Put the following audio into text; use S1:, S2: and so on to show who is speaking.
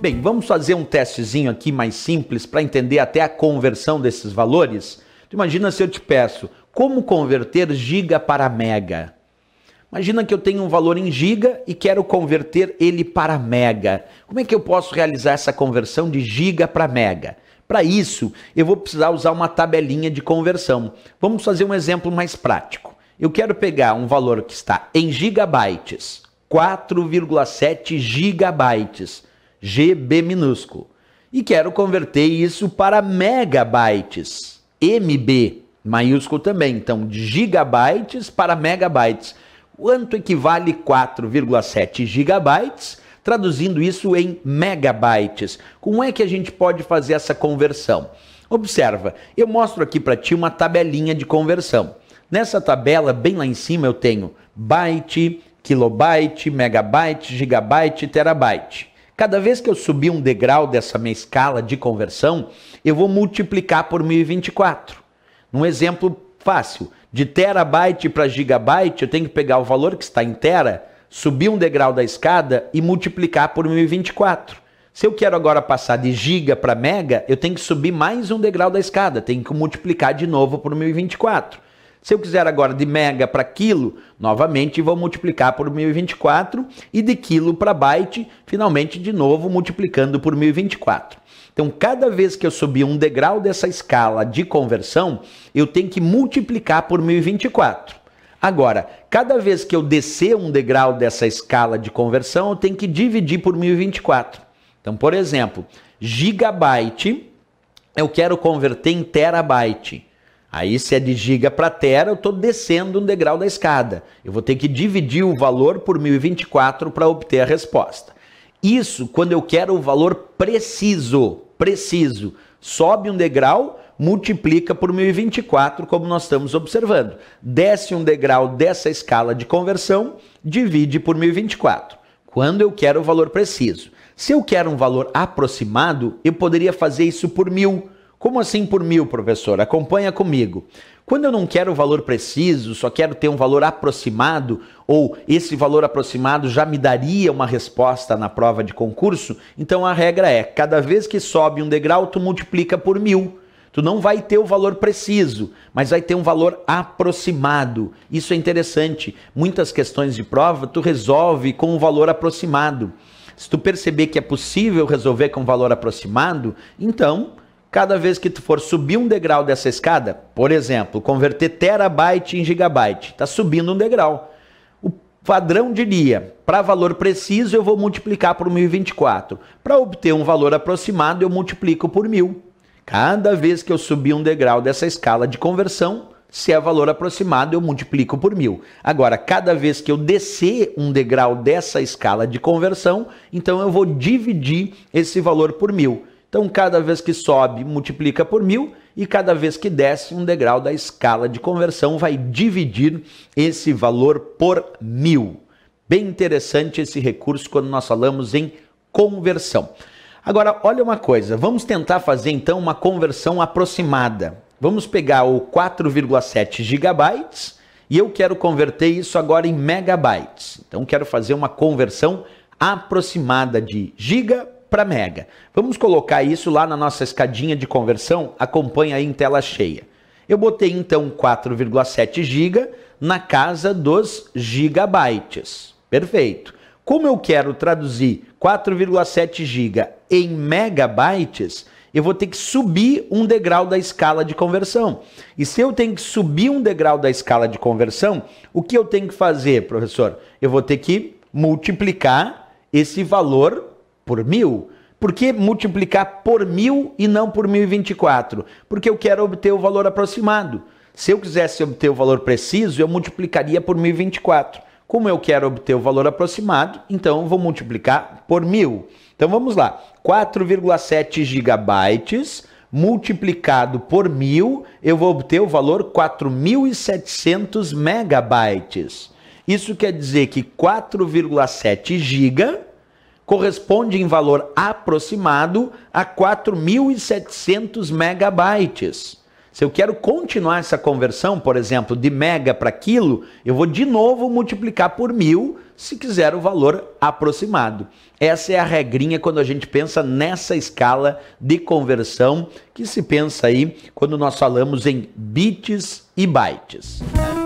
S1: Bem, vamos fazer um testezinho aqui mais simples para entender até a conversão desses valores. Tu imagina se eu te peço como converter giga para mega. Imagina que eu tenho um valor em giga e quero converter ele para mega. Como é que eu posso realizar essa conversão de giga para mega? Para isso, eu vou precisar usar uma tabelinha de conversão. Vamos fazer um exemplo mais prático. Eu quero pegar um valor que está em gigabytes, 4,7 gigabytes GB minúsculo. E quero converter isso para megabytes, MB maiúsculo também. Então, de gigabytes para megabytes. Quanto equivale 4,7 gigabytes? Traduzindo isso em megabytes. Como é que a gente pode fazer essa conversão? Observa, eu mostro aqui para ti uma tabelinha de conversão. Nessa tabela, bem lá em cima, eu tenho byte, kilobyte, megabyte, gigabyte, terabyte. Cada vez que eu subir um degrau dessa minha escala de conversão, eu vou multiplicar por 1024. Num exemplo fácil, de terabyte para gigabyte, eu tenho que pegar o valor que está em tera, subir um degrau da escada e multiplicar por 1024. Se eu quero agora passar de giga para mega, eu tenho que subir mais um degrau da escada, tenho que multiplicar de novo por 1024. Se eu quiser agora de mega para quilo, novamente vou multiplicar por 1024 e de quilo para byte, finalmente de novo multiplicando por 1024. Então, cada vez que eu subir um degrau dessa escala de conversão, eu tenho que multiplicar por 1024. Agora, cada vez que eu descer um degrau dessa escala de conversão, eu tenho que dividir por 1024. Então, por exemplo, gigabyte eu quero converter em terabyte. Aí, se é de giga para tera, eu estou descendo um degrau da escada. Eu vou ter que dividir o valor por 1024 para obter a resposta. Isso quando eu quero o valor preciso. Preciso. Sobe um degrau, multiplica por 1024, como nós estamos observando. Desce um degrau dessa escala de conversão, divide por 1024. Quando eu quero o valor preciso. Se eu quero um valor aproximado, eu poderia fazer isso por mil como assim por mil, professor? Acompanha comigo. Quando eu não quero o valor preciso, só quero ter um valor aproximado, ou esse valor aproximado já me daria uma resposta na prova de concurso, então a regra é: cada vez que sobe um degrau, tu multiplica por mil. Tu não vai ter o valor preciso, mas vai ter um valor aproximado. Isso é interessante. Muitas questões de prova tu resolve com o um valor aproximado. Se tu perceber que é possível resolver com valor aproximado, então Cada vez que tu for subir um degrau dessa escada, por exemplo, converter terabyte em gigabyte, está subindo um degrau. O padrão diria, para valor preciso eu vou multiplicar por 1024. Para obter um valor aproximado eu multiplico por 1000. Cada vez que eu subir um degrau dessa escala de conversão, se é valor aproximado, eu multiplico por mil. Agora, cada vez que eu descer um degrau dessa escala de conversão, então eu vou dividir esse valor por mil. Então, cada vez que sobe, multiplica por mil, e cada vez que desce um degrau da escala de conversão, vai dividir esse valor por mil. Bem interessante esse recurso quando nós falamos em conversão. Agora, olha uma coisa, vamos tentar fazer então uma conversão aproximada. Vamos pegar o 4,7 gigabytes e eu quero converter isso agora em megabytes. Então, quero fazer uma conversão aproximada de giga para mega. Vamos colocar isso lá na nossa escadinha de conversão, acompanha aí em tela cheia. Eu botei então 4,7 GB na casa dos gigabytes. Perfeito. Como eu quero traduzir 4,7 GB em megabytes, eu vou ter que subir um degrau da escala de conversão. E se eu tenho que subir um degrau da escala de conversão, o que eu tenho que fazer, professor? Eu vou ter que multiplicar esse valor por mil, por que multiplicar por mil e não por 1024? Porque eu quero obter o valor aproximado. Se eu quisesse obter o valor preciso, eu multiplicaria por 1024. Como eu quero obter o valor aproximado, então eu vou multiplicar por mil. Então vamos lá, 4,7 gigabytes multiplicado por mil, eu vou obter o valor 4.700 megabytes. Isso quer dizer que 4,7 giga corresponde em valor aproximado a 4.700 megabytes. Se eu quero continuar essa conversão, por exemplo, de mega para quilo, eu vou de novo multiplicar por mil, se quiser o valor aproximado. Essa é a regrinha quando a gente pensa nessa escala de conversão que se pensa aí quando nós falamos em bits e bytes.